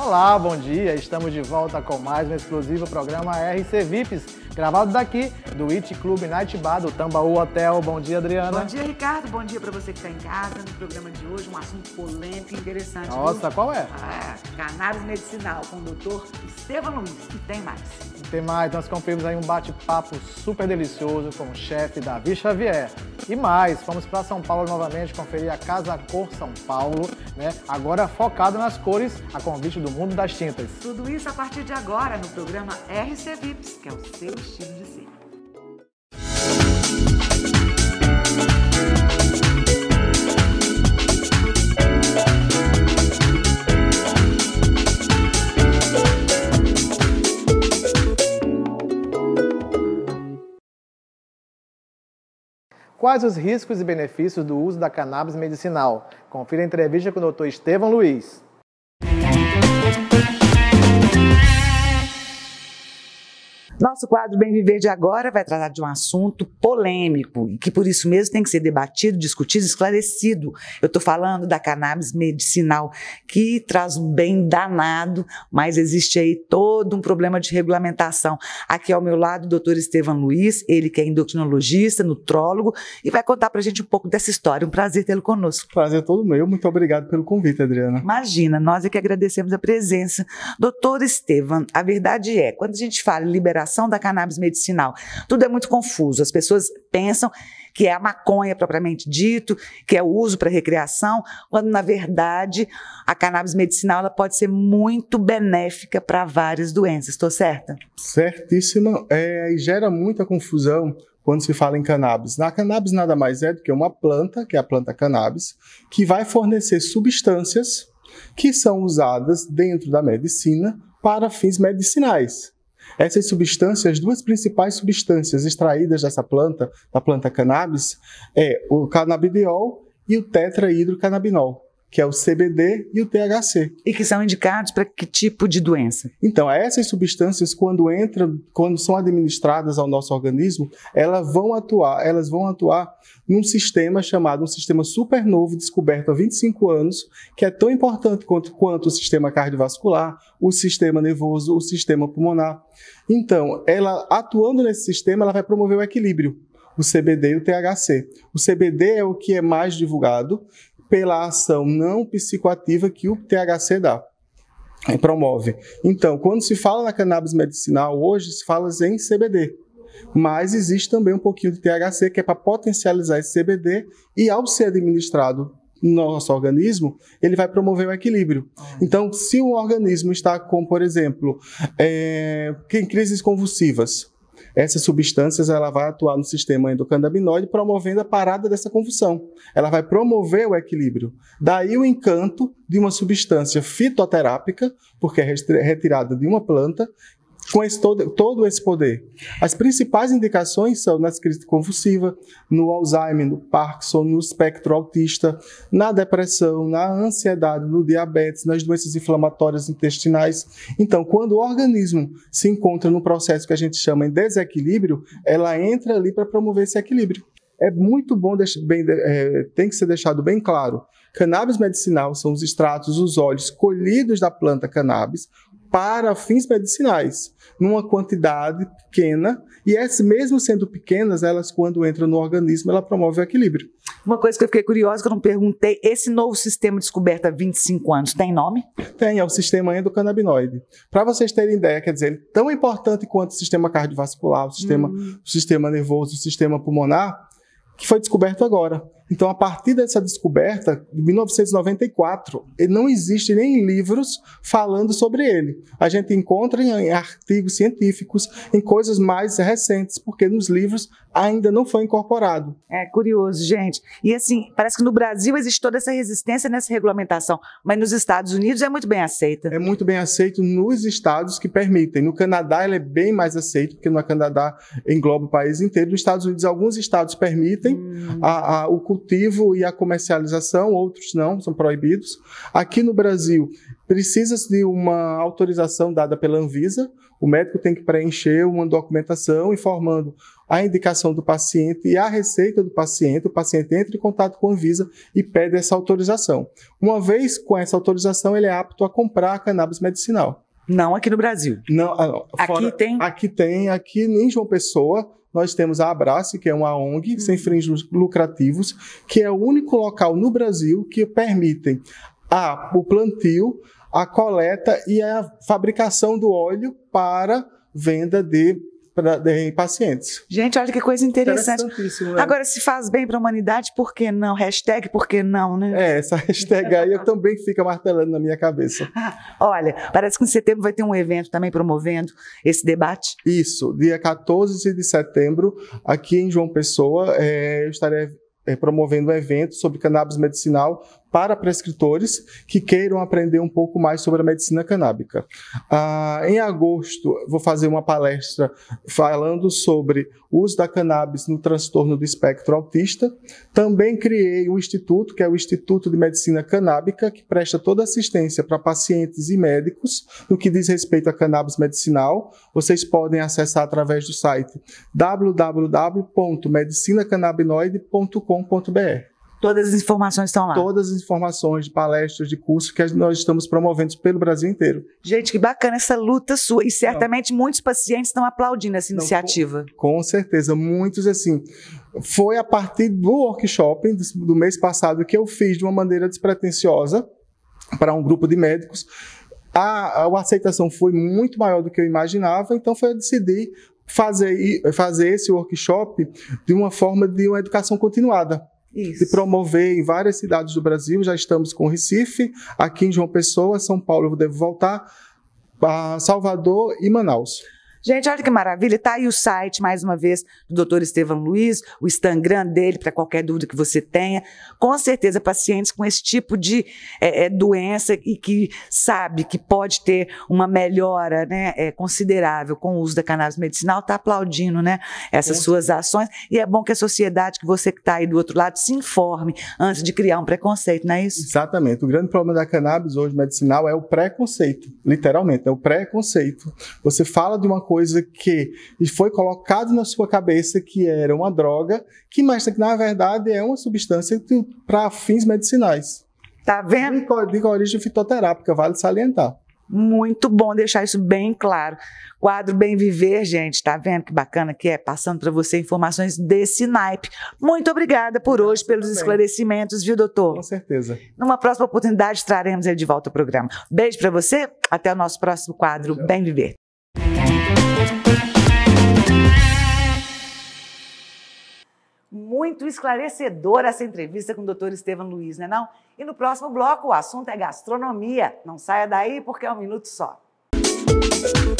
Olá, bom dia. Estamos de volta com mais um exclusivo programa RC VIPs, gravado daqui do It Club Night Bar do Tambaú Hotel. Bom dia, Adriana. Bom dia, Ricardo. Bom dia para você que está em casa no programa de hoje, um assunto polêmico e interessante. Nossa, viu? qual é? Ah, cannabis medicinal com o doutor Estevam Luiz. E tem mais. E tem mais. Nós cumprimos aí um bate-papo super delicioso com o chefe Davi Xavier. E mais, fomos para São Paulo novamente conferir a Casa Cor São Paulo, né? Agora focado nas cores, a convite do mundo das tintas. Tudo isso a partir de agora no programa RC Vips, que é o seu estilo de ser. Quais os riscos e benefícios do uso da cannabis medicinal? Confira a entrevista com o Dr. Estevão Luiz. Nosso quadro Bem Viver de agora vai tratar de um assunto polêmico e que por isso mesmo tem que ser debatido, discutido, esclarecido. Eu estou falando da cannabis medicinal, que traz um bem danado, mas existe aí todo um problema de regulamentação. Aqui ao meu lado, o doutor Estevam Luiz, ele que é endocrinologista, nutrólogo, e vai contar para a gente um pouco dessa história. Um prazer tê-lo conosco. Prazer todo meu. Muito obrigado pelo convite, Adriana. Imagina, nós é que agradecemos a presença. Doutor Estevam, a verdade é, quando a gente fala em liberação da cannabis medicinal. Tudo é muito confuso. As pessoas pensam que é a maconha propriamente dito, que é o uso para recreação, quando na verdade a cannabis medicinal ela pode ser muito benéfica para várias doenças. Estou certa? Certíssima. É, gera muita confusão quando se fala em cannabis. Na cannabis nada mais é do que uma planta, que é a planta cannabis, que vai fornecer substâncias que são usadas dentro da medicina para fins medicinais. Essas substâncias, as duas principais substâncias extraídas dessa planta, da planta cannabis, é o canabidiol e o tetrahidrocannabinol que é o CBD e o THC. E que são indicados para que tipo de doença? Então, essas substâncias, quando entram, quando são administradas ao nosso organismo, elas vão atuar, elas vão atuar num sistema chamado um sistema super novo, descoberto há 25 anos, que é tão importante quanto, quanto o sistema cardiovascular, o sistema nervoso, o sistema pulmonar. Então, ela atuando nesse sistema, ela vai promover o equilíbrio o CBD e o THC. O CBD é o que é mais divulgado pela ação não psicoativa que o THC dá é, promove. Então, quando se fala na cannabis medicinal, hoje se fala em CBD. Mas existe também um pouquinho de THC que é para potencializar esse CBD e ao ser administrado no nosso organismo, ele vai promover o equilíbrio. Uhum. Então, se o organismo está com, por exemplo, é, crises convulsivas, essas substâncias ela vai atuar no sistema endocannabinoide, promovendo a parada dessa convulsão. Ela vai promover o equilíbrio. Daí o encanto de uma substância fitoterápica, porque é retirada de uma planta, com esse, todo, todo esse poder. As principais indicações são na crise convulsiva, no Alzheimer, no Parkinson, no espectro autista, na depressão, na ansiedade, no diabetes, nas doenças inflamatórias intestinais. Então, quando o organismo se encontra num processo que a gente chama de desequilíbrio, ela entra ali para promover esse equilíbrio. É muito bom, bem, é, tem que ser deixado bem claro. Cannabis medicinal são os extratos, os óleos colhidos da planta cannabis, para fins medicinais, numa quantidade pequena, e essas, mesmo sendo pequenas, elas quando entram no organismo, ela promove o equilíbrio. Uma coisa que eu fiquei curiosa, que eu não perguntei, esse novo sistema descoberto há 25 anos, tem nome? Tem, é o sistema endocannabinoide. Para vocês terem ideia, quer dizer, é tão importante quanto o sistema cardiovascular, o sistema, hum. o sistema nervoso, o sistema pulmonar, que foi descoberto agora. Então, a partir dessa descoberta, de 1994, não existe nem livros falando sobre ele. A gente encontra em artigos científicos, em coisas mais recentes, porque nos livros ainda não foi incorporado. É curioso, gente. E assim, parece que no Brasil existe toda essa resistência nessa regulamentação, mas nos Estados Unidos é muito bem aceita. É muito bem aceito nos estados que permitem. No Canadá ele é bem mais aceito, porque no Canadá engloba o país inteiro. Nos Estados Unidos alguns estados permitem hum. a, a, o cultivo e a comercialização, outros não, são proibidos. Aqui no Brasil, precisa-se de uma autorização dada pela Anvisa. O médico tem que preencher uma documentação informando a indicação do paciente e a receita do paciente. O paciente entra em contato com a Anvisa e pede essa autorização. Uma vez com essa autorização, ele é apto a comprar cannabis medicinal. Não aqui no Brasil. Não, ah, não. Fora, aqui tem. Aqui tem, aqui em João Pessoa nós temos a Abrace, que é uma ONG uhum. sem fins lucrativos, que é o único local no Brasil que permitem a, o plantio, a coleta e a fabricação do óleo para venda de pra, em pacientes. Gente, olha que coisa interessante. Né? Agora, se faz bem para a humanidade, por que não? Hashtag por que não, né? É, essa hashtag aí eu também fica martelando na minha cabeça. olha, parece que em setembro vai ter um evento também promovendo esse debate. Isso, dia 14 de setembro, aqui em João Pessoa, é, eu estarei é, promovendo um evento sobre cannabis medicinal para prescritores que queiram aprender um pouco mais sobre a medicina canábica. Ah, em agosto, vou fazer uma palestra falando sobre o uso da cannabis no transtorno do espectro autista. Também criei um instituto, que é o Instituto de Medicina Canábica, que presta toda assistência para pacientes e médicos no que diz respeito à cannabis medicinal. Vocês podem acessar através do site www.medicinacanabinoide.com.br Todas as informações estão lá. Todas as informações de palestras, de cursos que nós estamos promovendo pelo Brasil inteiro. Gente, que bacana essa luta sua. E certamente muitos pacientes estão aplaudindo essa iniciativa. com, com certeza. Muitos, assim. Foi a partir do workshop do, do mês passado que eu fiz de uma maneira despretensiosa para um grupo de médicos. A, a, a aceitação foi muito maior do que eu imaginava, então foi eu decidir fazer, fazer esse workshop de uma forma de uma educação continuada. Isso. se promover em várias cidades do Brasil. Já estamos com Recife, aqui em João Pessoa, São Paulo, eu devo voltar, ah, Salvador e Manaus. Gente, olha que maravilha. Está aí o site, mais uma vez, do Dr. Estevam Luiz, o Instagram dele, para qualquer dúvida que você tenha. Com certeza, pacientes com esse tipo de é, é, doença e que sabe que pode ter uma melhora né, é, considerável com o uso da cannabis medicinal, está aplaudindo né, essas suas ações. E é bom que a sociedade, que você que está aí do outro lado, se informe antes de criar um preconceito, não é isso? Exatamente. O grande problema da cannabis hoje medicinal é o preconceito, literalmente, é o preconceito. Você fala de uma coisa que foi colocado na sua cabeça que era uma droga, que mas que na verdade é uma substância para fins medicinais. Tá vendo? De, de origem fitoterápica, vale salientar. Muito bom deixar isso bem claro. Quadro Bem Viver, gente, tá vendo que bacana que é? Passando para você informações desse naipe. Muito obrigada por hoje, pelos também. esclarecimentos, viu, doutor? Com certeza. Numa próxima oportunidade, traremos ele de volta ao programa. Beijo para você, até o nosso próximo quadro Bem Viver. muito esclarecedora essa entrevista com o Dr. Estevam Luiz, né não? E no próximo bloco o assunto é gastronomia. Não saia daí porque é um minuto só. Música